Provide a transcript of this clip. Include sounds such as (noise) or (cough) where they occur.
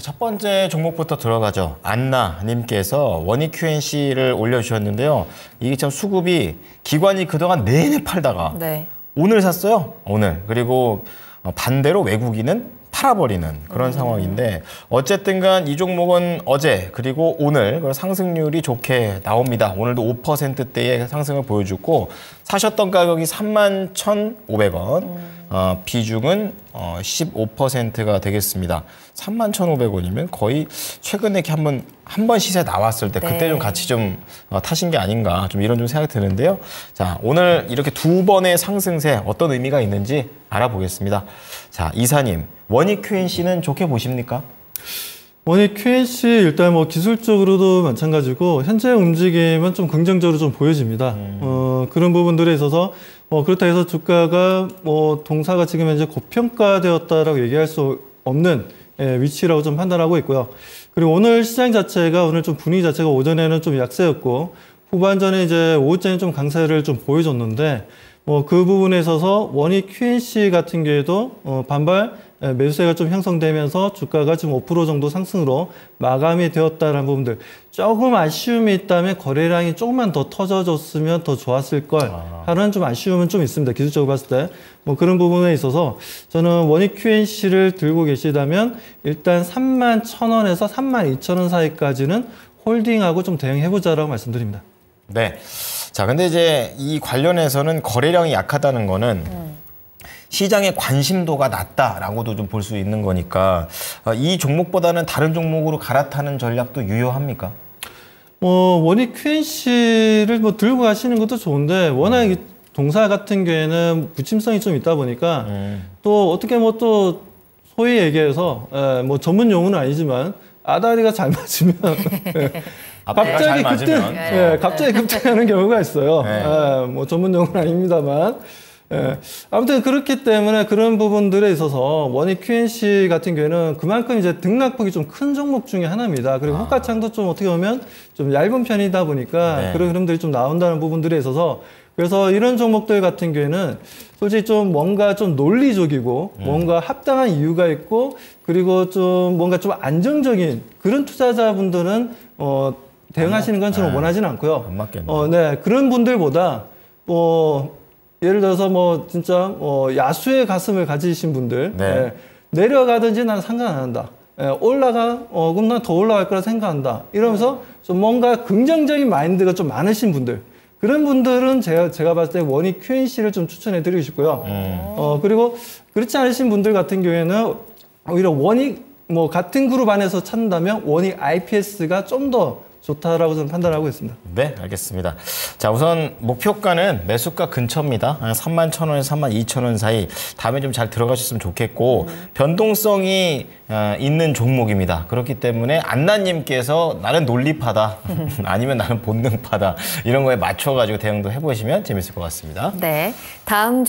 첫 번째 종목부터 들어가죠. 안나님께서 원익 QNC를 올려주셨는데요. 이게 참 수급이 기관이 그동안 내내 팔다가 네. 오늘 샀어요. 오늘. 그리고 반대로 외국인은 팔아버리는 그런 음. 상황인데 어쨌든 간이 종목은 어제 그리고 오늘 상승률이 좋게 나옵니다. 오늘도 5%대의 상승을 보여주고 사셨던 가격이 3만 1,500원 음. 어, 비중은 어, 15%가 되겠습니다. 3만 1,500원이면 거의 최근에 이렇게 한번 한번 시세 나왔을 때 그때 네. 좀 같이 좀 어, 타신 게 아닌가 좀 이런 좀 생각이 드는데요. 자 오늘 이렇게 두 번의 상승세 어떤 의미가 있는지 알아보겠습니다. 자 이사님 원익 q n 씨는 좋게 보십니까? 원익 q n 씨 일단 뭐 기술적으로도 마찬가지고 현재 움직임은 좀 긍정적으로 좀 보여집니다. 음. 어, 그런 부분들에 있어서 뭐 그렇다 해서 주가가 뭐 동사가 지금 현재 고평가되었다라고 얘기할 수 없는 예, 위치라고 좀 판단하고 있고요. 그리고 오늘 시장 자체가 오늘 좀 분위기 자체가 오전에는 좀 약세였고 후반전에 이제 오후째는 좀 강세를 좀 보여줬는데 뭐그 어, 부분에 있어서 원익 QNC 같은 경우에도 어 반발 매수세가 좀 형성되면서 주가가 지금 5% 정도 상승으로 마감이 되었다는 부분들 조금 아쉬움이 있다면 거래량이 조금만 더 터져줬으면 더 좋았을 걸 아. 하는 좀 아쉬움은 좀 있습니다 기술적으로 봤을 때 뭐 그런 부분에 있어서 저는 원익 QNC를 들고 계시다면 일단 3만 1 0원에서 3만 2천원 사이까지는 홀딩하고 좀 대응해보자라고 말씀드립니다. 네. 자, 근데 이제 이 관련해서는 거래량이 약하다는 거는 네. 시장의 관심도가 낮다라고도 좀 볼 수 있는 거니까 아, 이 종목보다는 다른 종목으로 갈아타는 전략도 유효합니까? 뭐 원익 QNC를 뭐 들고 가시는 것도 좋은데 워낙 음. 동사 같은 경우에는 부침성이 좀 있다 보니까 음. 또 어떻게 뭐 또 소위 얘기해서 에, 뭐 전문 용어는 아니지만 아다리가 잘 맞으면 (laughs) 갑자기 잘 그때 예, 갑자기 급등하는 경우가 있어요. 예, 뭐 전문 용어는 아닙니다만 예, 아무튼 그렇기 때문에 그런 부분들에 있어서 원익 QNC 같은 경우에는 그만큼 이제 등락폭이 좀 큰 종목 중의 하나입니다. 그리고 아. 호가창도 좀 어떻게 보면 좀 얇은 편이다 보니까 네. 그런 흐름들이 좀 나온다는 부분들에 있어서 그래서 이런 종목들 같은 경우에는 솔직히 좀 뭔가 좀 논리적이고 음. 뭔가 합당한 이유가 있고 그리고 좀 뭔가 좀 안정적인 그런 투자자분들은 어 대응하시는 건 저는 네. 원하진 않고요. 안 맞겠네. 어, 네. 그런 분들보다 뭐 예를 들어서 뭐 진짜 뭐 야수의 가슴을 가지신 분들 네. 예, 내려가든지 나는 상관 안 한다. 예, 올라가 어 그럼 난 더 올라갈 거라 생각한다. 이러면서 네. 좀 뭔가 긍정적인 마인드가 좀 많으신 분들 그런 분들은 제가, 제가 봤을 때 원익 QNC를 좀 추천해 드리고 싶고요. 음. 어, 그리고 그렇지 않으신 분들 같은 경우에는 오히려 원익 뭐 같은 그룹 안에서 찾는다면 원익 IPS가 좀더 좋다라고 저는 판단하고 있습니다. 네, 알겠습니다. 자, 우선 목표가는 매수가 근처입니다. 3만 천 원에서 3만 2천 원 사이. 다음에 좀 잘 들어가셨으면 좋겠고 음. 변동성이 아, 있는 종목입니다. 그렇기 때문에 안나님께서 나는 논리파다, (laughs) 아니면 나는 본능파다 이런 거에 맞춰가지고 대응도 해보시면 재밌을 것 같습니다. 네, 다음.